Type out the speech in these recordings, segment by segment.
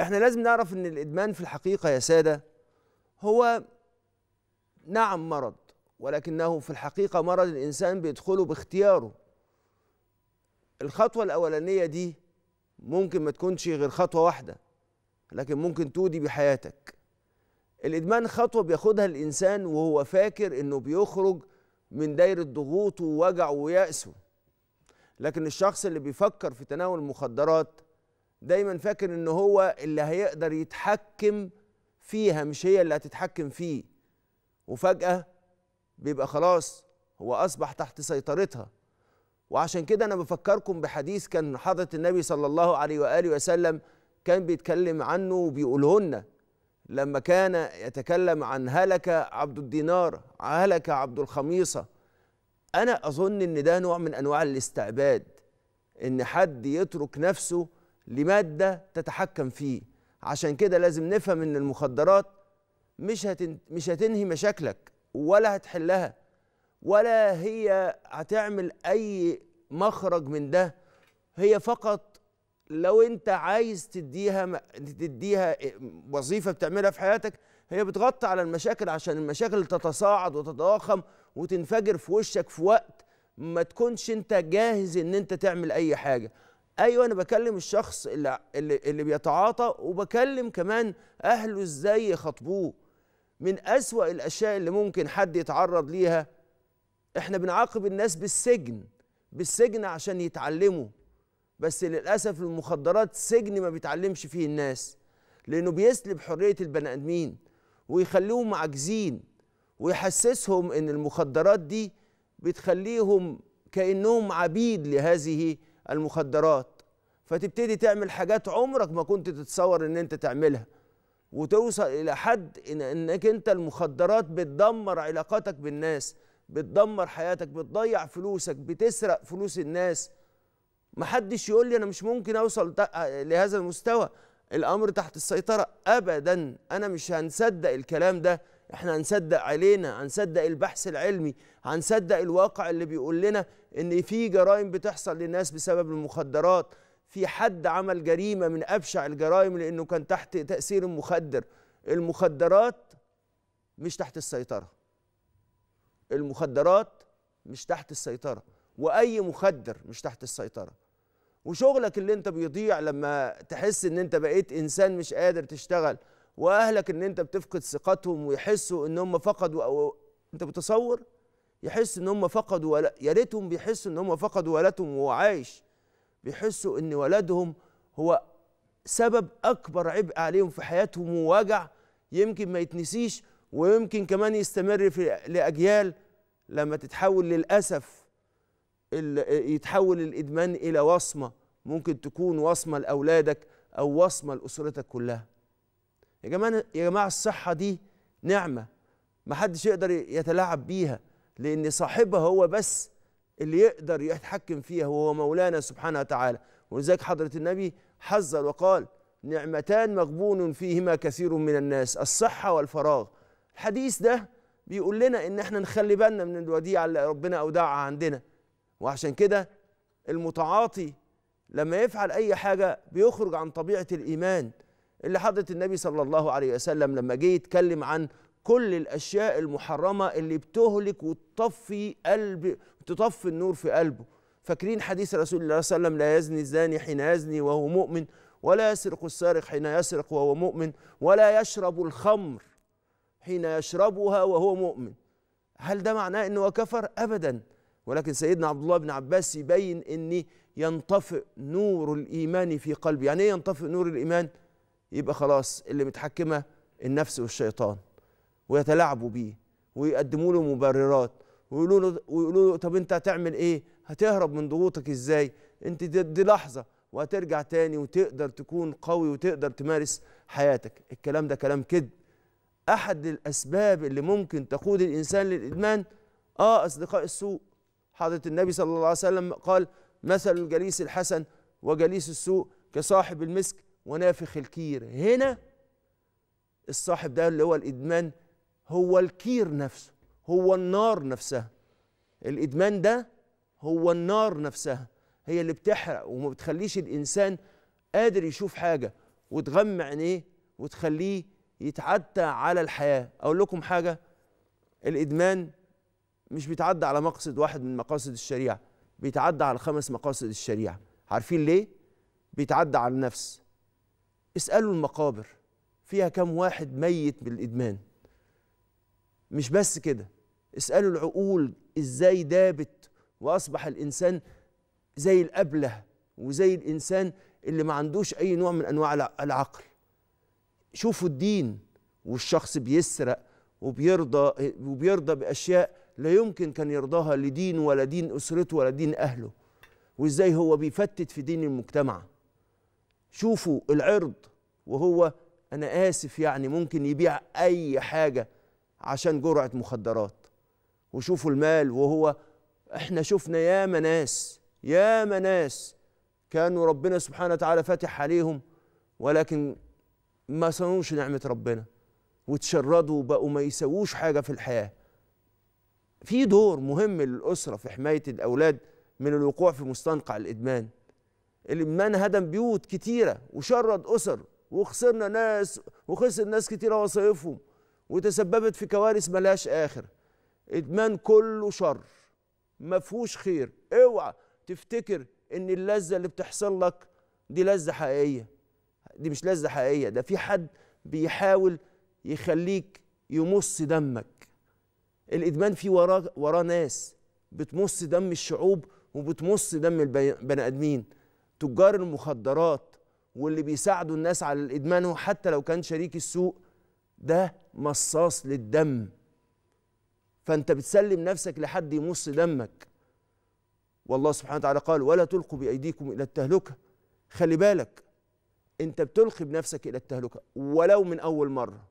احنا لازم نعرف ان الادمان في الحقيقه يا ساده هو نعم مرض ولكنه في الحقيقه مرض الانسان بيدخله باختياره الخطوه الاولانيه دي ممكن ما تكونش غير خطوه واحده لكن ممكن تودي بحياتك الادمان خطوه بياخدها الانسان وهو فاكر انه بيخرج من دايره ضغوطه ووجعه ويأسه لكن الشخص اللي بيفكر في تناول المخدرات دايما فاكر ان هو اللي هيقدر يتحكم فيها مش هي اللي هتتحكم فيه وفجأة بيبقى خلاص هو أصبح تحت سيطرتها وعشان كده أنا بفكركم بحديث كان حضرة النبي صلى الله عليه وآله وسلم كان بيتكلم عنه وبيقوله لنا لما كان يتكلم عن هلك عبد الدينار هلك عبد الخميصة أنا أظن إن ده نوع من أنواع الاستعباد إن حد يترك نفسه لمادة تتحكم فيه عشان كده لازم نفهم ان المخدرات مش هتن... مش هتنهي مشاكلك ولا هتحلها ولا هي هتعمل اي مخرج من ده هي فقط لو انت عايز تديها تديها وظيفه بتعملها في حياتك هي بتغطي على المشاكل عشان المشاكل تتصاعد وتتضخم وتنفجر في وشك في وقت ما تكونش انت جاهز ان انت تعمل اي حاجه ايوه انا بكلم الشخص اللي اللي, اللي بيتعاطى وبكلم كمان اهله ازاي يخاطبوه من اسوا الاشياء اللي ممكن حد يتعرض ليها احنا بنعاقب الناس بالسجن بالسجن عشان يتعلموا بس للاسف المخدرات سجن ما بيتعلمش فيه الناس لانه بيسلب حريه البني ادمين ويخليهم عاجزين ويحسسهم ان المخدرات دي بتخليهم كانهم عبيد لهذه المخدرات فتبتدي تعمل حاجات عمرك ما كنت تتصور ان انت تعملها وتوصل الى حد إن انك انت المخدرات بتدمر علاقاتك بالناس بتدمر حياتك بتضيع فلوسك بتسرق فلوس الناس محدش يقول لي انا مش ممكن اوصل آه، لهذا المستوى الامر تحت السيطره ابدا انا مش هنصدق الكلام ده احنا هنصدق علينا هنصدق البحث العلمي هنصدق الواقع اللي بيقول لنا ان في جرائم بتحصل للناس بسبب المخدرات في حد عمل جريمة من أبشع الجرائم لأنه كان تحت تأثير المخدر المخدرات مش تحت السيطرة المخدرات مش تحت السيطرة وأي مخدر مش تحت السيطرة وشغلك اللي انت بيضيع لما تحس ان انت بقيت انسان مش قادر تشتغل واهلك ان انت بتفقد ثقتهم ويحسوا ان هم فقدوا او انت متصور يحس ان هم فقدوا ولا يا ريتهم بيحسوا ان هم فقدوا ولدهم وهو عايش بيحسوا ان ولدهم هو سبب اكبر عبء عليهم في حياتهم ووجع يمكن ما يتنسيش ويمكن كمان يستمر في لاجيال لما تتحول للاسف يتحول الادمان الى وصمه ممكن تكون وصمه لاولادك او وصمه لاسرتك كلها يا جماعه يا جماعه الصحه دي نعمه ما حدش يقدر يتلاعب بيها لان صاحبها هو بس اللي يقدر يتحكم فيها وهو مولانا سبحانه وتعالى ولذلك حضره النبي حذر وقال نعمتان مغبون فيهما كثير من الناس الصحه والفراغ الحديث ده بيقول لنا ان احنا نخلي بالنا من الوديعه اللي ربنا اودعها عندنا وعشان كده المتعاطي لما يفعل اي حاجه بيخرج عن طبيعه الايمان اللي حضرة النبي صلى الله عليه وسلم لما جه يتكلم عن كل الأشياء المحرمة اللي بتهلك وتطفي قلب تطفي النور في قلبه فاكرين حديث رسول الله صلى الله عليه وسلم لا يزني الزاني حين يزني وهو مؤمن ولا يسرق السارق حين يسرق وهو مؤمن ولا يشرب الخمر حين يشربها وهو مؤمن هل ده معناه انه كفر ابدا ولكن سيدنا عبد الله بن عباس يبين ان ينطفئ نور الايمان في قلبه يعني ايه ينطفئ نور الايمان يبقى خلاص اللي متحكمه النفس والشيطان ويتلاعبوا بيه ويقدموا له مبررات ويقولوا له ويقولوا له طب انت هتعمل ايه؟ هتهرب من ضغوطك ازاي؟ انت دي, دي لحظه وهترجع تاني وتقدر تكون قوي وتقدر تمارس حياتك، الكلام ده كلام كذب. احد الاسباب اللي ممكن تقود الانسان للادمان اه اصدقاء السوء. حضره النبي صلى الله عليه وسلم قال مثل الجليس الحسن وجليس السوء كصاحب المسك ونافخ الكير هنا الصاحب ده اللي هو الادمان هو الكير نفسه هو النار نفسها الادمان ده هو النار نفسها هي اللي بتحرق وما بتخليش الانسان قادر يشوف حاجه وتغمى عينيه وتخليه يتعدى على الحياه اقول لكم حاجه الادمان مش بيتعدى على مقصد واحد من مقاصد الشريعه بيتعدى على خمس مقاصد الشريعه عارفين ليه بيتعدى على النفس اسألوا المقابر فيها كم واحد ميت بالإدمان مش بس كده اسألوا العقول إزاي دابت وأصبح الإنسان زي الأبله وزي الإنسان اللي ما عندوش أي نوع من أنواع العقل شوفوا الدين والشخص بيسرق وبيرضى وبيرضى بأشياء لا يمكن كان يرضاها لدينه ولا دين أسرته ولا دين أهله وإزاي هو بيفتت في دين المجتمع شوفوا العرض وهو انا اسف يعني ممكن يبيع اي حاجه عشان جرعه مخدرات وشوفوا المال وهو احنا شفنا ياما ناس ياما ناس كانوا ربنا سبحانه وتعالى فاتح عليهم ولكن ما صنوش نعمه ربنا وتشردوا وبقوا ما يسووش حاجه في الحياه في دور مهم للاسره في حمايه الاولاد من الوقوع في مستنقع الادمان الإيمان هدم بيوت كتيرة وشرد أسر وخسرنا ناس وخسر ناس كتيرة وظائفهم وتسببت في كوارث ملهاش آخر إدمان كله شر ما فيهوش خير اوعى تفتكر ان اللذه اللي بتحصل لك دي لذه حقيقيه دي مش لذه حقيقيه ده في حد بيحاول يخليك يمص دمك الادمان في وراه وراه ناس بتمص دم الشعوب وبتمص دم البني ادمين تجار المخدرات واللي بيساعدوا الناس على الادمان وحتى لو كان شريك السوق ده مصاص للدم فانت بتسلم نفسك لحد يمص دمك والله سبحانه وتعالى قال ولا تلقوا بايديكم الى التهلكه خلي بالك انت بتلقي بنفسك الى التهلكه ولو من اول مره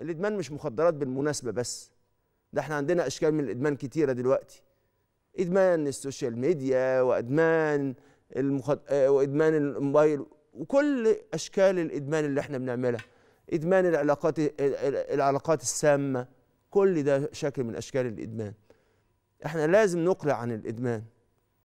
الادمان مش مخدرات بالمناسبه بس ده احنا عندنا اشكال من الادمان كتيره دلوقتي ادمان السوشيال ميديا وادمان المخد... وادمان آه، الموبايل وكل اشكال الادمان اللي احنا بنعملها ادمان العلاقات العلاقات السامه كل ده شكل من اشكال الادمان احنا لازم نقلع عن الادمان